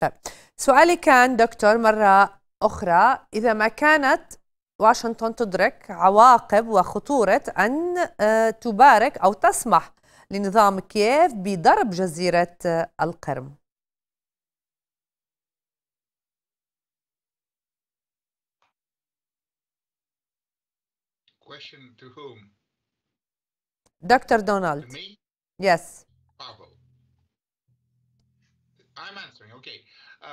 طيب سؤالي كان دكتور مرة أخرى إذا ما كانت واشنطن تدرك عواقب وخطورة أن آه، تبارك أو تسمح لنظام كييف بضرب جزيرة آه، القرم Question to whom? To me? Yes. I'm answering. Okay. Uh, mm,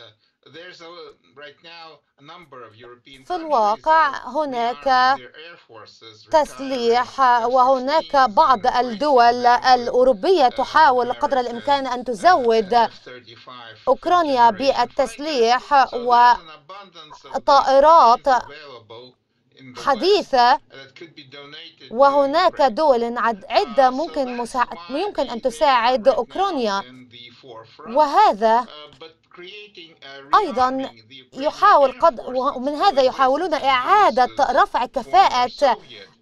uh, there's a, right now a number of European في الواقع هناك تسليح وهناك بعض الدول الأوروبية uh, تحاول قدر الإمكان أن تزود أوكرانيا بالتسليح وطائرات حديثة وهناك دول عدة ممكن مسا... يمكن أن تساعد uh, أوكرانيا وهذا uh, أيضا يحاول قد ومن هذا يحاولون إعادة رفع كفاءة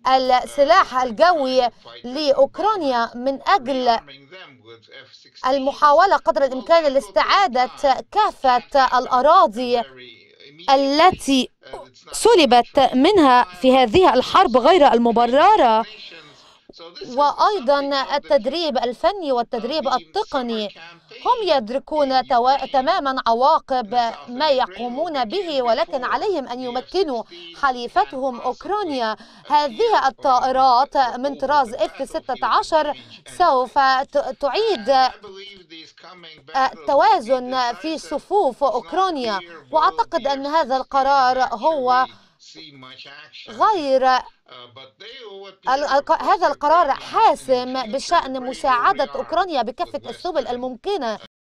السلاح uh, الجوي لأوكرانيا من أجل المحاولة قدر الإمكان لاستعادة كافة الأراضي التي سلبت منها في هذه الحرب غير المبررة وأيضا التدريب الفني والتدريب التقني هم يدركون تماما عواقب ما يقومون به ولكن عليهم أن يمكنوا حليفتهم أوكرانيا هذه الطائرات من طراز F-16 سوف تعيد آه، توازن في صفوف أوكرانيا وأعتقد أن هذا القرار هو غير هذا القرار حاسم بشأن مساعدة أوكرانيا بكافة السبل الممكنة